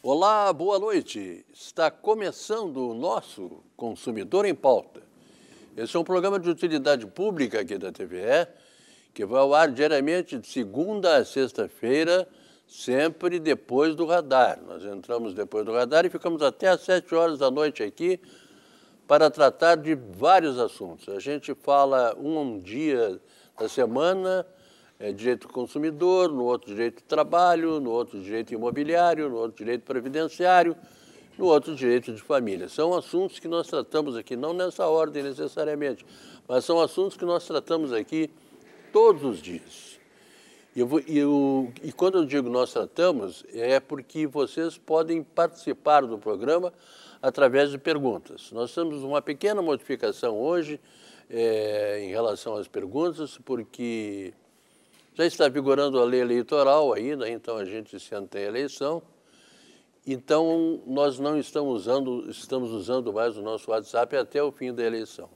Olá, boa noite. Está começando o nosso Consumidor em Pauta. Esse é um programa de utilidade pública aqui da TVE, que vai ao ar diariamente de segunda a sexta-feira, sempre depois do radar. Nós entramos depois do radar e ficamos até às sete horas da noite aqui, para tratar de vários assuntos. A gente fala um dia da semana é, direito do consumidor, no outro direito do trabalho, no outro direito imobiliário, no outro direito previdenciário, no outro direito de família. São assuntos que nós tratamos aqui, não nessa ordem necessariamente, mas são assuntos que nós tratamos aqui todos os dias. E, eu, eu, e quando eu digo nós tratamos, é porque vocês podem participar do programa através de perguntas. Nós temos uma pequena modificação hoje é, em relação às perguntas, porque já está vigorando a lei eleitoral ainda, então a gente se antecede à eleição. Então, nós não estamos usando, estamos usando mais o nosso WhatsApp até o fim da eleição.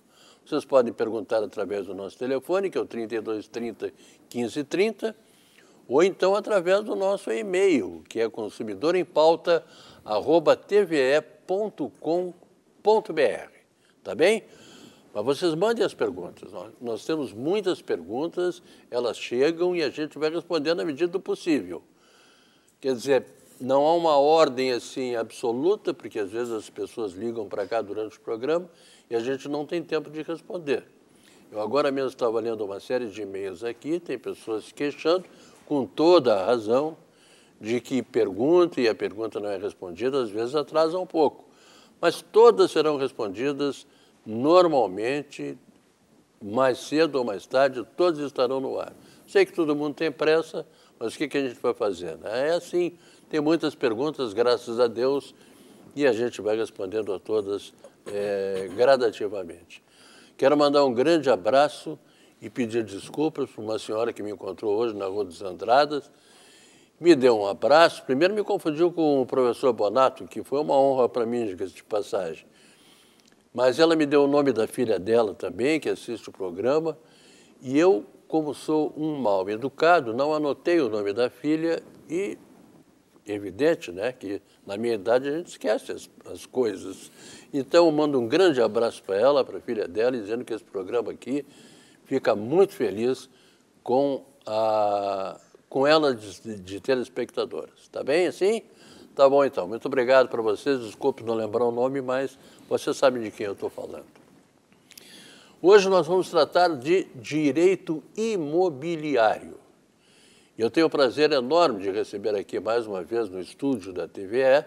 Vocês podem perguntar através do nosso telefone, que é o 3230 1530, ou então através do nosso e-mail, que é consumidorempauta.tve.com www.café.com.br. Tá bem? Mas vocês mandem as perguntas. Nós, nós, temos muitas perguntas, elas chegam e a gente vai respondendo na medida do possível. Quer dizer, não há uma ordem assim absoluta, porque às vezes as pessoas ligam para cá durante o programa e a gente não tem tempo de responder. Eu agora mesmo estava lendo uma série de e-mails aqui, tem pessoas se queixando, com toda a razão, de que pergunta e a pergunta não é respondida, às vezes atrasa um pouco. Mas todas serão respondidas normalmente, mais cedo ou mais tarde, todas estarão no ar. Sei que todo mundo tem pressa, mas o que, que a gente vai fazer? Né? É assim, tem muitas perguntas, graças a Deus, e a gente vai respondendo a todas é, gradativamente. Quero mandar um grande abraço e pedir desculpas para uma senhora que me encontrou hoje na Rua dos Andradas, me deu um abraço. Primeiro me confundiu com o professor Bonato, que foi uma honra para mim, diga-se de passagem. Mas ela me deu o nome da filha dela também, que assiste o programa, e eu, como sou um mal educado, não anotei o nome da filha e evidente, né, que na minha idade a gente esquece as, as coisas. Então eu mando um grande abraço para ela, para a filha dela, dizendo que esse programa aqui fica muito feliz com a com ela de, de telespectadoras. Tá bem assim? Tá bom então. Muito obrigado para vocês. Desculpe não lembrar o nome, mas vocês sabem de quem eu estou falando. Hoje nós vamos tratar de direito imobiliário. Eu tenho o prazer enorme de receber aqui mais uma vez no estúdio da TVE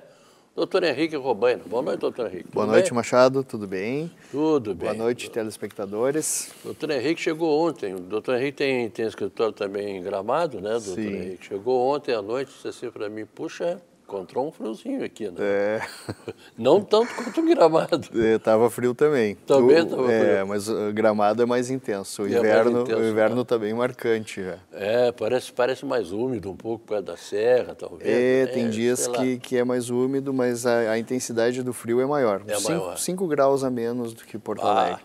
Doutor Henrique Robaino. Boa noite, doutor Henrique. Boa noite, bem? Machado. Tudo bem? Tudo bem. Boa noite, telespectadores. Doutor Henrique chegou ontem. O doutor Henrique tem, tem escritório também em Gramado, né, doutor Sim. Henrique? Chegou ontem à noite, disse assim para mim, puxa, Encontrou um friozinho aqui, né? É. Não tanto quanto Gramado. É, tava frio também. Também o, tava é, frio. Mas o Gramado é mais intenso. O e é inverno, é intenso, o inverno né? tá. marcante já. É, parece, parece mais úmido um pouco perto da serra, talvez. É, né? tem é, dias que, que é mais úmido, mas a, a intensidade do frio é maior. É cinco, maior. 5 graus a menos do que Porto ah. Alegre.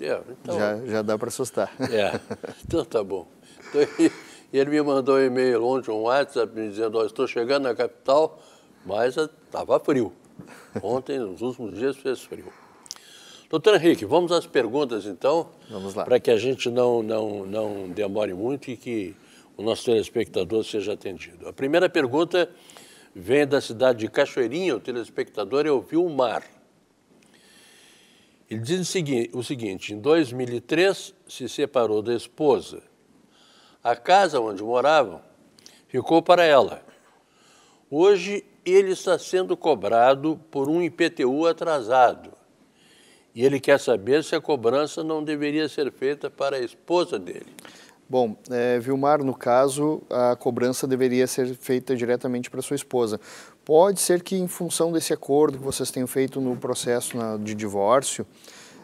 É, então... já, já dá para assustar. É, então tá bom. Então, e ele me mandou um e-mail ontem, um WhatsApp, me dizendo, oh, estou chegando na capital, mas estava eh, frio. Ontem, nos últimos dias, fez frio. Doutor Henrique, vamos às perguntas então. Para que a gente não, não, não demore muito e que o nosso telespectador seja atendido. A primeira pergunta vem da cidade de Cachoeirinha, o telespectador é o mar. Ele diz o seguinte, o seguinte: em 2003 se separou da esposa a casa onde moravam ficou para ela. Hoje ele está sendo cobrado por um IPTU atrasado. E ele quer saber se a cobrança não deveria ser feita para a esposa dele. Bom, é, Vilmar, no caso, a cobrança deveria ser feita diretamente para sua esposa. Pode ser que, em função desse acordo que vocês tenham feito no processo na, de divórcio,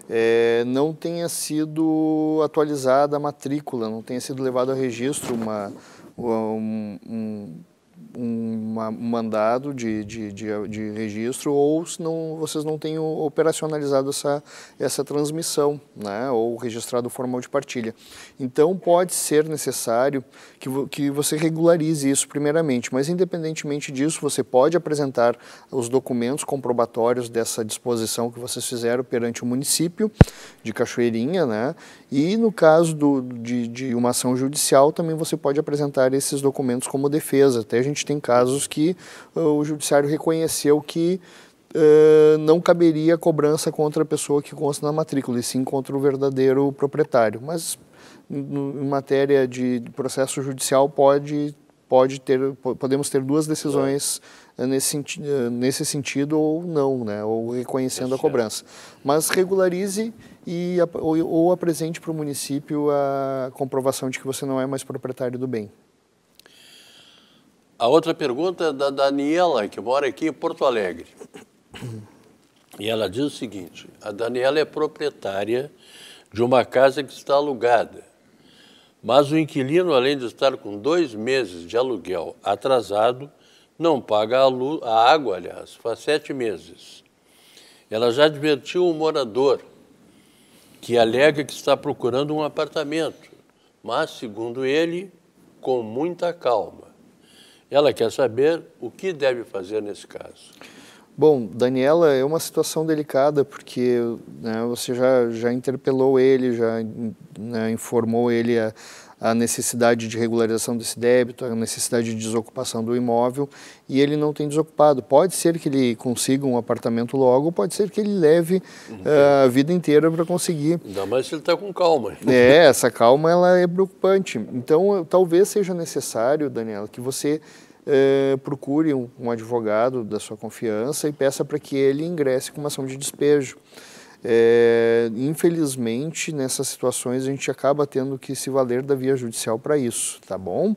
é, não tenha sido atualizada a matrícula, não tenha sido levado ao registro uma, um, um um mandado de, de, de, de, registro ou se não, vocês não têm operacionalizado essa, essa transmissão né, ou registrado o formal de partilha. Então, pode ser necessário que, que você regularize isso primeiramente, mas independentemente disso, você pode apresentar os documentos comprobatórios dessa disposição que vocês fizeram perante o município de Cachoeirinha né, e no caso do, de, de uma ação judicial também você pode apresentar esses documentos como defesa, até gente tem casos que eh, o judiciário reconheceu que Uh, não caberia cobrança contra a pessoa que consta na matrícula, e sim contra o verdadeiro proprietário. Mas em matéria de processo judicial pode pode ter podemos ter duas decisões eh, nesse, nesse sentido ou não né ou reconhecendo a cobrança mas regularize e ou, ou apresente para o município a comprovação de que você não é mais proprietário do bem a outra pergunta é da Daniela, que mora aqui em Porto Alegre. E ela diz o seguinte: a Daniela é proprietária de uma casa que está alugada, mas o inquilino, além de estar com dois meses de aluguel atrasado, não paga a, luz, a água, aliás, faz sete meses. Ela já advertiu o um morador que alega que está procurando um apartamento, mas, segundo ele, com muita calma. Ela quer saber o que deve fazer nesse caso. Bom, Daniela, é uma situação delicada porque né, você já, já interpelou ele, já né, informou ele a, a necessidade de regularização desse débito, a necessidade de desocupação do imóvel e ele não tem desocupado. Pode ser que ele consiga um apartamento logo, pode ser que ele leve uh, a vida inteira para conseguir. Ainda mais se ele está com calma. É, essa calma ela é preocupante. Então, talvez seja necessário, Daniela, que você uh, procure um, um advogado da sua confiança e peça para que ele ingresse com uma ação de despejo é, infelizmente, nessas situações, a gente acaba tendo que se valer da via judicial para isso, tá bom?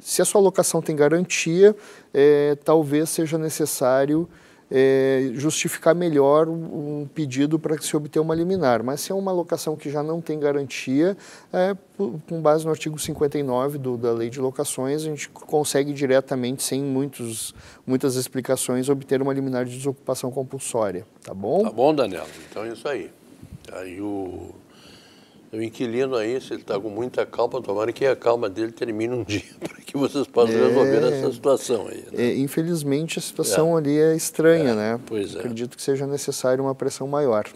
Se a sua locação tem garantia, é, talvez seja necessário é, justificar melhor um pedido para se obter uma liminar. Mas se é uma locação que já não tem garantia, é, com base no artigo 59 do, da Lei de Locações, a gente consegue diretamente, sem muitos, muitas explicações, obter uma liminar de desocupação compulsória. Tá bom? Tá bom, Daniela. Então é isso aí. Aí o, o inquilino aí, se ele está com muita calma, tomara que a calma dele termine um dia que vocês possam é, resolver essa situação aí. Né? É, infelizmente, a situação é. ali é estranha, é, né? Pois é. Acredito que seja necessário uma pressão maior.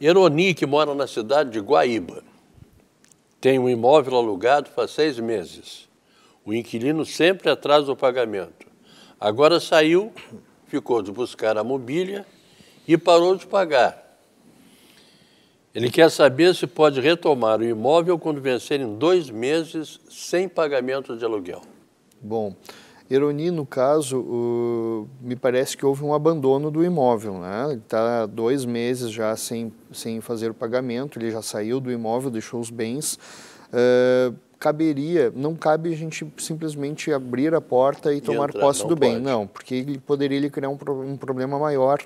Eroni, que mora na cidade de Guaíba, tem um imóvel alugado faz seis meses. O inquilino sempre atrasa o pagamento. Agora saiu, ficou de buscar a mobília e parou de pagar. Ele quer saber se pode retomar o imóvel quando vencer em dois meses sem pagamento de aluguel. Bom, Ironi, no caso, uh, me parece que houve um abandono do imóvel. Né? Ele está dois meses já sem, sem fazer o pagamento, ele já saiu do imóvel, deixou os bens. Uh, caberia, não cabe a gente simplesmente abrir a porta e, e tomar entrar, posse do pode. bem, não, porque ele poderia criar um, um problema maior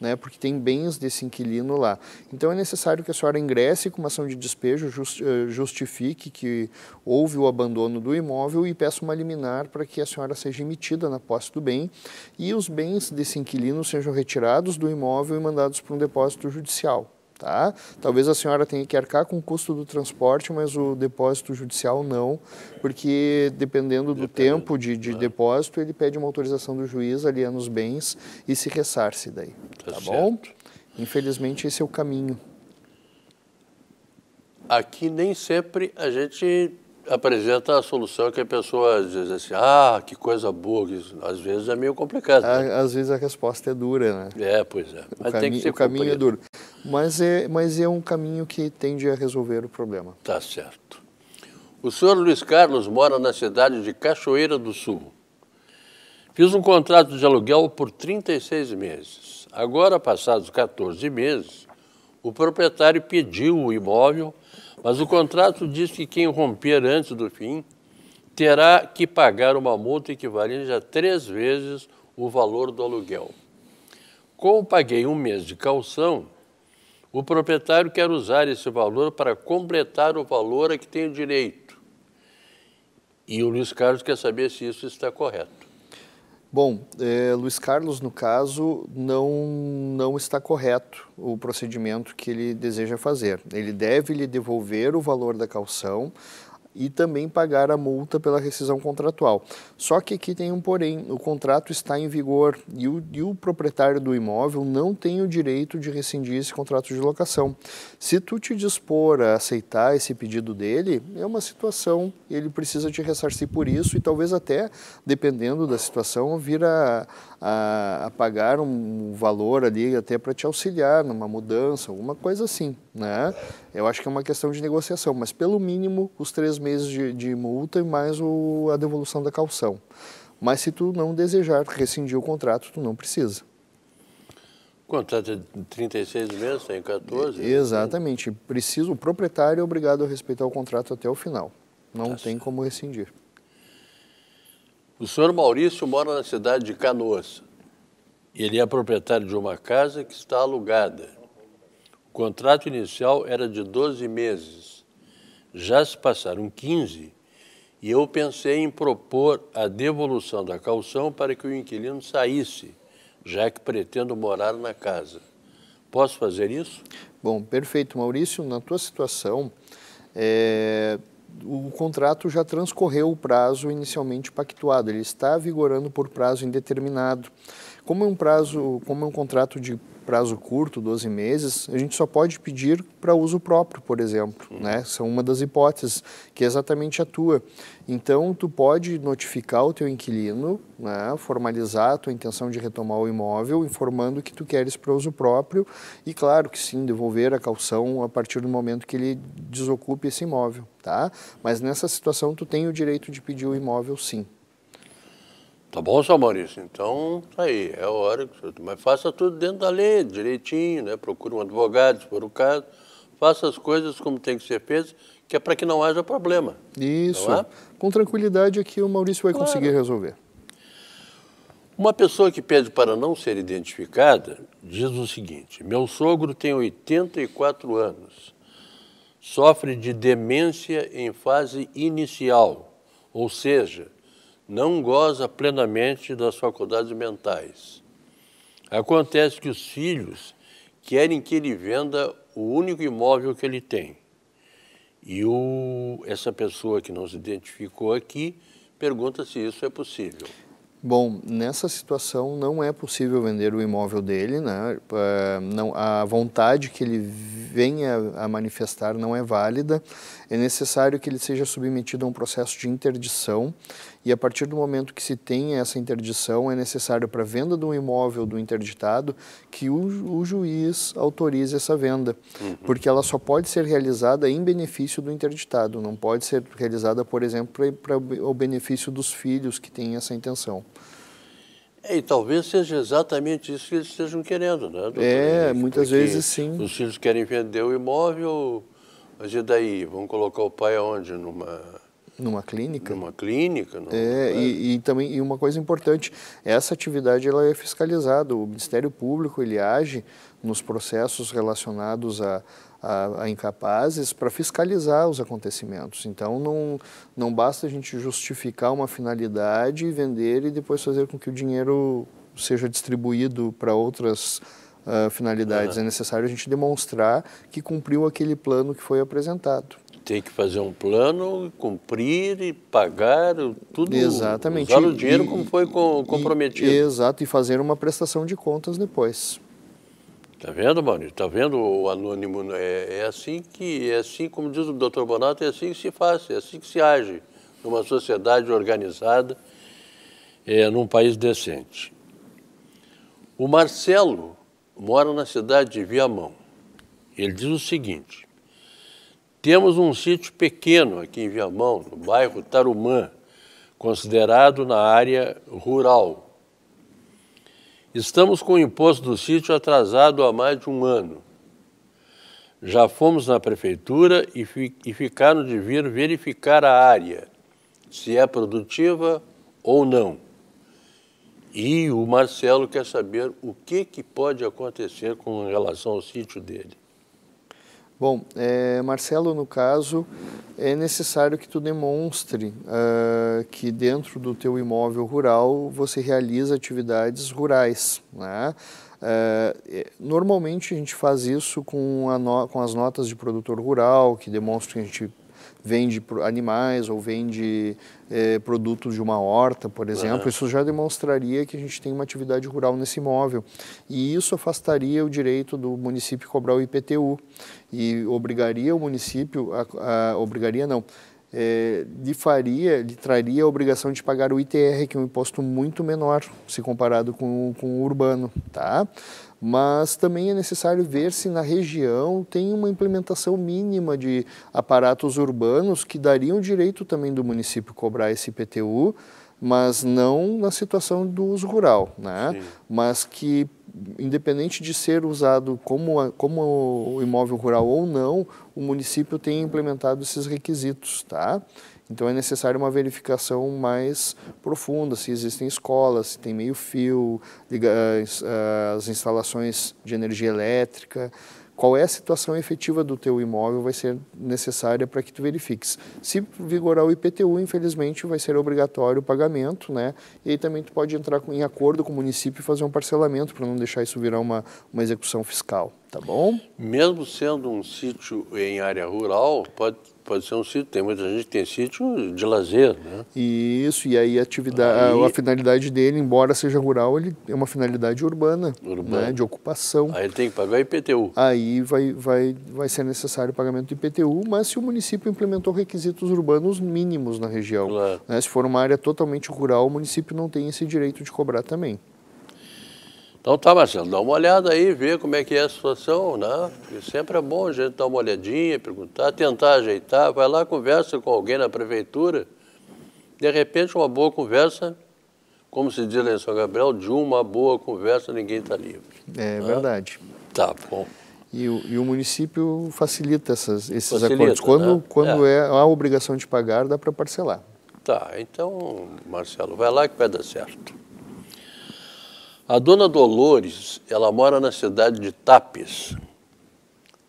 né, porque tem bens desse inquilino lá. Então é necessário que a senhora ingresse com uma ação de despejo, eh, justifique que houve o abandono do imóvel e peça uma liminar para que a senhora seja emitida na posse do bem e os bens desse inquilino sejam retirados do imóvel e mandados para um depósito judicial. Tá? Talvez a senhora tenha que arcar com o custo do transporte, mas o depósito judicial não, porque dependendo do Depende, tempo de, de né? depósito, ele pede uma autorização do juiz, aliena os bens e se ressarce daí. Tá, tá bom? Infelizmente, esse é o caminho. Aqui nem sempre a gente apresenta a solução que a pessoa diz assim, ah, que coisa boa, às vezes é meio complicado. Né? Às vezes a resposta é dura, né? É, pois é. Mas o, cami o caminho é duro. Mas é, mas é um caminho que tende a resolver o problema. Tá certo. O senhor Luiz Carlos mora na cidade de Cachoeira do Sul. Fiz um contrato de aluguel por 36 meses. Agora, passados 14 meses, o proprietário pediu o imóvel, mas o contrato diz que quem romper antes do fim terá que pagar uma multa equivalente a três vezes o valor do aluguel. Como paguei um mês de calção, o proprietário quer usar esse valor para completar o valor a que tem direito. E o Luiz Carlos quer saber se isso está correto. Bom, é, Luiz Carlos, no caso, não, não está correto o procedimento que ele deseja fazer. Ele deve lhe devolver o valor da calção e também pagar a multa pela rescisão contratual. Só que aqui tem um porém, o contrato está em vigor e o, e o proprietário do imóvel não tem o direito de rescindir esse contrato de locação. Se tu te dispor a aceitar esse pedido dele, é uma situação, ele precisa te ressarcir por isso e talvez até, dependendo da situação, vir a, a, a pagar um valor ali até para te auxiliar numa mudança, alguma coisa assim, né? Eu acho que é uma questão de negociação, mas pelo mínimo os três meses de, de multa e mais o, a devolução da calção. Mas se tu não desejar rescindir o contrato, tu não precisa. Contrato tá de 36 meses, tem 14. Exatamente. Preciso, o proprietário é obrigado a respeitar o contrato até o final. Não tá tem como rescindir. O senhor Maurício mora na cidade de Canoas. Ele é proprietário de uma casa que está alugada. O contrato inicial era de 12 meses. Já se passaram 15 e eu pensei em propor a devolução da calção para que o inquilino saísse, já que pretendo morar na casa. Posso fazer isso? Bom, perfeito, Maurício. Na tua situação, é, contrato já transcorreu o prazo inicialmente pactuado, ele está vigorando por prazo indeterminado. Como é um prazo, como é um contrato de prazo curto, 12 meses, a gente só pode pedir para uso próprio, por exemplo, uhum. né? São uma das hipóteses que é exatamente a tua. Então, tu pode notificar o teu inquilino, né? formalizar a tua intenção de retomar o imóvel, informando que tu queres para uso próprio e, claro que sim, devolver a calção a partir do momento que ele desocupe esse imóvel, tá? Mas nessa situação, tu tem o direito de pedir o imóvel sim. Tá bom, seu Maurício? Então, tá aí, é a hora. Que... Mas faça tudo dentro da lei, direitinho, né? Procure um advogado, se for o caso. Faça as coisas como tem que ser feito, que é para que não haja problema. Isso. Tá Com tranquilidade aqui o Maurício vai claro. conseguir resolver. Uma pessoa que pede para não ser identificada diz o seguinte: meu sogro tem 84 anos, sofre de demência em fase inicial, ou seja, não goza plenamente das faculdades mentais. Acontece que os filhos querem que ele venda o único imóvel que ele tem. E o, essa pessoa que não se identificou aqui pergunta se isso é possível. Bom, nessa situação não é possível vender o imóvel dele, né? Eh, não, a vontade que ele venha a manifestar não é válida. É necessário que ele seja submetido a um processo de interdição e a partir do momento que se tem essa interdição, é necessário para a venda do imóvel do interditado que o, o juiz autorize essa venda, uhum. porque ela só pode ser realizada em benefício do interditado, não pode ser realizada, por exemplo, para o benefício dos filhos que têm essa intenção. É, e talvez seja exatamente isso que eles estejam querendo, né? Doutor? É, muitas Porque vezes sim. Os filhos querem vender o imóvel, mas e daí? Vão colocar o pai aonde? Numa numa clínica. Numa clínica, não. É, é. E, e, também e uma coisa importante, essa atividade ela é fiscalizada. O Ministério Público ele age nos processos relacionados a, a, a incapazes para fiscalizar os acontecimentos. Então, não, não basta a gente justificar uma finalidade, vender e depois fazer com que o dinheiro seja distribuído para outras uh, finalidades. Uhum. É necessário a gente demonstrar que cumpriu aquele plano que foi apresentado tem que fazer um plano, cumprir e pagar tudo. Exatamente. Usar o dinheiro e, como foi comprometido. E, exato, e fazer uma prestação de contas depois. Tá vendo, Maurício? Tá vendo o anônimo? É, é assim que, é assim como diz o Dr. Bonato, é assim que se faz, é assim que se age numa sociedade organizada, é, num país decente. O Marcelo mora na cidade de Viamão. Ele diz o seguinte: temos um sítio pequeno aqui em Viamão, no bairro Tarumã, considerado na área rural, Estamos com o imposto do sítio atrasado há mais de um ano. Já fomos na prefeitura e, fi e ficaram de vir verificar a área, se é produtiva ou não. E o Marcelo quer saber o que, que pode acontecer com relação ao sítio dele. Bom, é, Marcelo, no caso, é necessário que tu demonstre uh, que dentro do teu imóvel rural você realiza atividades rurais. Né? Uh, normalmente a gente faz isso com, no, com as notas de produtor rural, que demonstram que a gente vende animais ou vende é, produtos de uma horta, por exemplo, uhum. isso já demonstraria que a gente tem uma atividade rural nesse imóvel. E isso afastaria o direito do município cobrar o IPTU e obrigaria o município, a, a, obrigaria não, é, lhe faria, lhe traria a obrigação de pagar o ITR, que é um imposto muito menor se comparado com, com o urbano, tá? mas também é necessário ver se na região tem uma implementação mínima de aparatos urbanos que dariam direito também do município cobrar esse IPTU, mas não na situação do uso rural, né? Sim. mas que independente de ser usado como, como imóvel rural ou não, o município tem implementado esses requisitos, tá? Então é necessário uma verificação mais profunda, se existem escolas, se tem meio fio, ah, as instalações de energia elétrica, qual é a situação efetiva do teu imóvel vai ser necessária para que tu verifiques. Se vigorar o IPTU, infelizmente, vai ser obrigatório o pagamento, né? E aí também tu pode entrar em acordo com o município e fazer um parcelamento para não deixar isso virar uma, uma execução fiscal, tá bom? Mesmo sendo um sítio em área rural, pode pode ser um sítio, tem muita gente que tem sítio de lazer, né? Isso, e aí a atividade, aí, a finalidade dele, embora seja rural, ele é uma finalidade urbana, urbana. Né, de ocupação. Aí tem que pagar IPTU. Aí vai, vai, vai ser necessário o pagamento do IPTU, mas se o município implementou requisitos urbanos mínimos na região. Claro. Né, se for uma área totalmente rural, o município não tem esse direito de cobrar também. Então tá, Marcelo, dá uma olhada aí, vê como é que é a situação, né? Porque sempre é bom a gente dar uma olhadinha, perguntar, tentar ajeitar, vai lá, conversa com alguém na prefeitura. De repente, uma boa conversa, como se diz lá em São Gabriel, de uma boa conversa ninguém está livre. É né? verdade. Tá bom. E o, e o, município facilita essas, esses facilita, acordos. Quando, né? quando é. é a obrigação de pagar, dá para parcelar. Tá, então, Marcelo, vai lá que vai dar certo. A dona Dolores, ela mora na cidade de Tapes.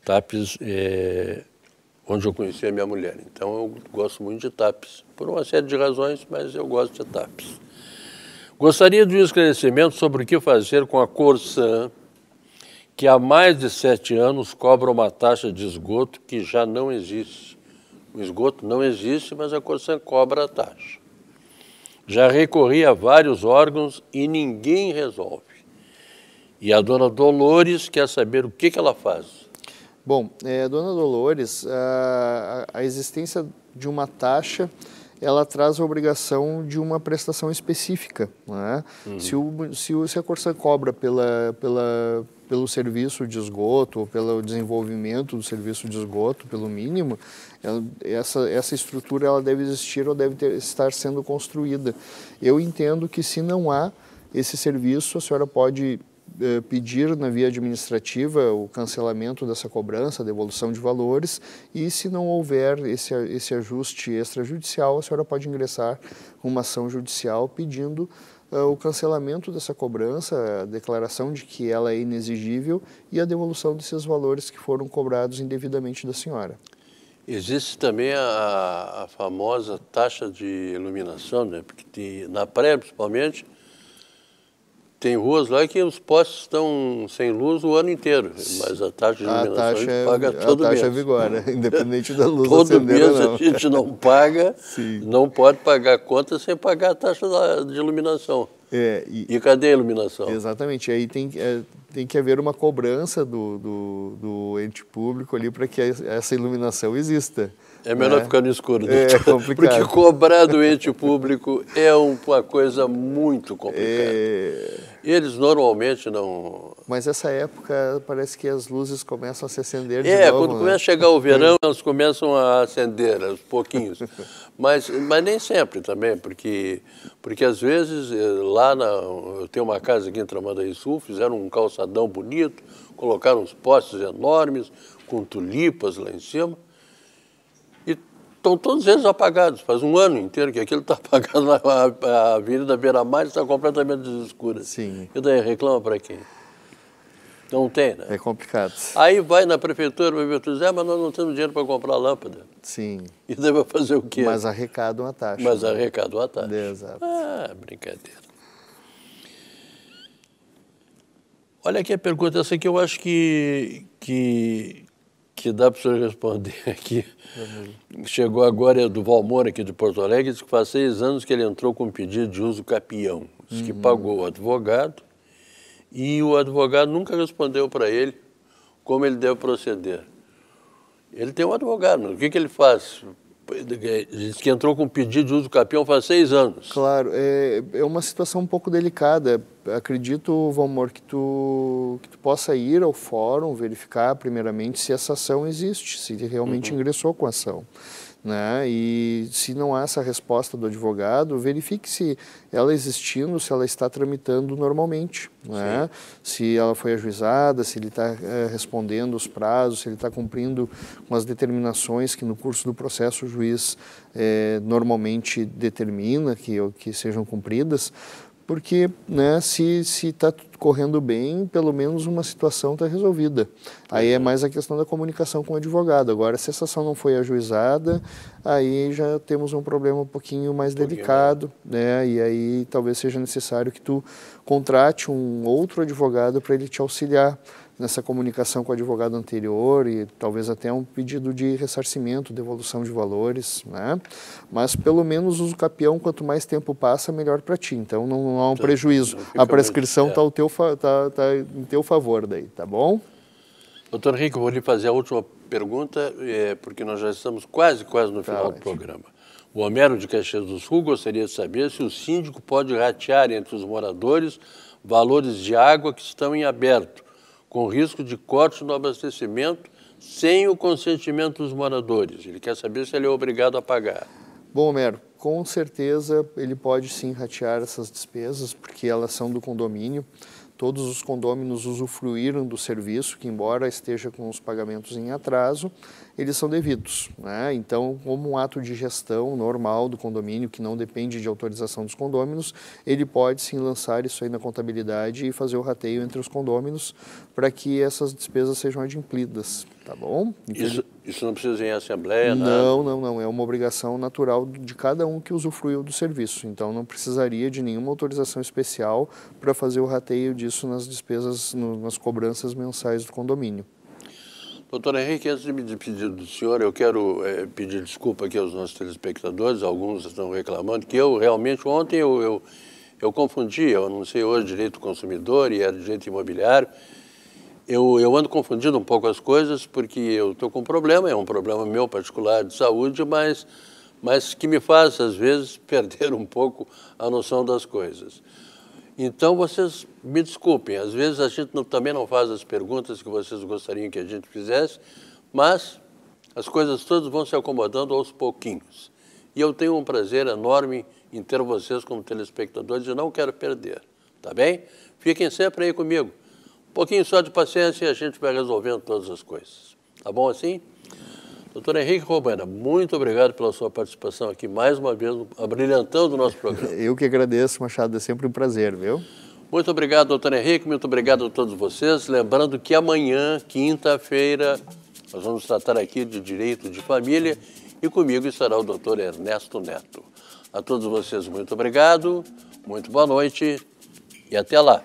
Tapes é onde eu conheci a minha mulher. Então eu gosto muito de Tapes, por uma série de razões, mas eu gosto de Tapes. Gostaria de um esclarecimento sobre o que fazer com a Corsã, que há mais de sete anos cobra uma taxa de esgoto que já não existe. O esgoto não existe, mas a Corsã cobra a taxa. Já recorri a vários órgãos e ninguém resolve. E a dona Dolores quer saber o que, que ela faz. Bom, é, dona Dolores, a, a existência de uma taxa ela traz a obrigação de uma prestação específica. Né? Uhum. Se, o, se, se a Corsã cobra pela, pela, pelo serviço de esgoto, ou pelo desenvolvimento do serviço de esgoto, pelo mínimo, ela, essa, essa estrutura ela deve existir ou deve ter, estar sendo construída. Eu entendo que se não há esse serviço, a senhora pode eh, pedir na via administrativa o cancelamento dessa cobrança, a devolução de valores, e se não houver esse, esse ajuste extrajudicial, a senhora pode ingressar com uma ação judicial pedindo uh, o cancelamento dessa cobrança, a declaração de que ela é inexigível e a devolução desses valores que foram cobrados indevidamente da senhora. Existe também a, a famosa taxa de iluminação, né? porque tem, na pré, principalmente, tem ruas lá que os postes estão sem luz o ano inteiro, mas a taxa de iluminação a, taxa, é a paga todo é mês. A taxa mês. vigora, né? independente da luz Todo mês a gente não paga, não pode pagar conta sem pagar a taxa de iluminação. É, e, e, cadê a iluminação? Exatamente, aí tem, é, tem que haver uma cobrança do, do, do ente público ali para que essa iluminação exista. É melhor é. ficar no escuro. Né? É, é complicado. Porque cobrar do ente público é uma coisa muito complicada. É... E eles normalmente não. Mas essa época parece que as luzes começam a se acender de é, novo. É, quando né? começa a chegar o verão, elas começam a acender aos pouquinhos. mas, mas nem sempre também, porque, porque às vezes eh, lá na, eu tenho uma casa aqui em Tramandaí Sul, fizeram um calçadão bonito, colocaram uns postes enormes, com tulipas lá em cima estão todos eles apagados, faz um ano inteiro que aquilo está apagado, a, a Avenida Beira-Mar está completamente escura. Sim. E daí reclama para quem? Não tem, né? É complicado. Aí vai na prefeitura vai ver, diz, é, mas nós não temos dinheiro para comprar lâmpada. Sim. E daí vai fazer o quê? Mas arrecada uma taxa. Mas né? arrecada uma taxa. Exato. Ah, brincadeira. Olha aqui a pergunta, essa aqui eu acho que, que que dá para o senhor responder aqui. Chegou agora é do Valmor, aqui de Porto Alegre, diz que faz seis anos que ele entrou com um pedido de uso capião. Diz que uhum. pagou o advogado e o advogado nunca respondeu para ele como ele deve proceder. Ele tem um advogado, o que, que ele faz? Diz que entrou com pedido de uso do capião faz seis anos. Claro, é, é uma situação um pouco delicada. Acredito, Valmor, que tu, que tu possa ir ao fórum verificar, primeiramente, se essa ação existe, se realmente uhum. ingressou com a ação. Né? E se não há essa resposta do advogado, verifique se ela existindo, se ela está tramitando normalmente, né? se ela foi ajuizada, se ele está é, respondendo os prazos, se ele está cumprindo com as determinações que no curso do processo o juiz é, normalmente determina que, que sejam cumpridas, porque né, se está correndo bem, pelo menos uma situação está resolvida. Aí é mais a questão da comunicação com o advogado. Agora, se essa ação não foi ajuizada, aí já temos um problema um pouquinho mais delicado, né? E aí talvez seja necessário que tu contrate um outro advogado para ele te auxiliar nessa comunicação com o advogado anterior e talvez até um pedido de ressarcimento, devolução de valores, né? Mas pelo menos o capião, quanto mais tempo passa, melhor para ti. Então não, não há um tá. prejuízo. A prescrição está é. Tá teu tá, tá em teu favor daí, tá bom? Doutor Henrique, vou lhe fazer a última pergunta, é, porque nós já estamos quase, quase no tá final tá, do programa. O Homero de Caxias do Sul gostaria de saber se o síndico pode ratear entre os moradores valores de água que estão em aberto com risco de corte no abastecimento sem o consentimento dos moradores. Ele quer saber se ele é obrigado a pagar. Bom, Homero, com certeza ele pode sim ratear essas despesas, porque elas são do condomínio. Todos os condôminos usufruíram do serviço, que embora esteja com os pagamentos em atraso, eles são devidos. Né? Então, como um ato de gestão normal do condomínio, que não depende de autorização dos condôminos, ele pode sim lançar isso aí na contabilidade e fazer o rateio entre os condôminos para que essas despesas sejam adimplidas, tá bom? Então, isso, isso não precisa ir em assembleia? Não, Não, não, não. É uma obrigação natural de cada um que usufruiu do serviço. Então não precisaria de nenhuma autorização especial para fazer o rateio disso nas despesas, no, nas cobranças mensais do condomínio. Doutor Henrique, antes de me despedir do senhor, eu quero é, pedir desculpa aqui aos nossos telespectadores, alguns estão reclamando, que eu realmente ontem eu, eu, eu confundi, eu anunciei hoje direito do consumidor e era direito imobiliário, eu, eu ando confundindo um pouco as coisas, porque eu estou com um problema, é um problema meu particular de saúde, mas, mas que me faz, às vezes, perder um pouco a noção das coisas. Então, vocês me desculpem, às vezes a gente não, também não faz as perguntas que vocês gostariam que a gente fizesse, mas as coisas todas vão se acomodando aos pouquinhos. E eu tenho um prazer enorme em ter vocês como telespectadores e não quero perder, tá bem? Fiquem sempre aí comigo pouquinho só de paciência e a gente vai resolvendo todas as coisas. Tá bom assim? Doutor Henrique Robana, muito obrigado pela sua participação aqui mais uma vez, abrilhantando o nosso programa. Eu que agradeço, Machado, é sempre um prazer, viu? Muito obrigado, doutor Henrique, muito obrigado a todos vocês. Lembrando que amanhã, quinta-feira, nós vamos tratar aqui de direito de família e comigo estará o doutor Ernesto Neto. A todos vocês, muito obrigado, muito boa noite e até lá.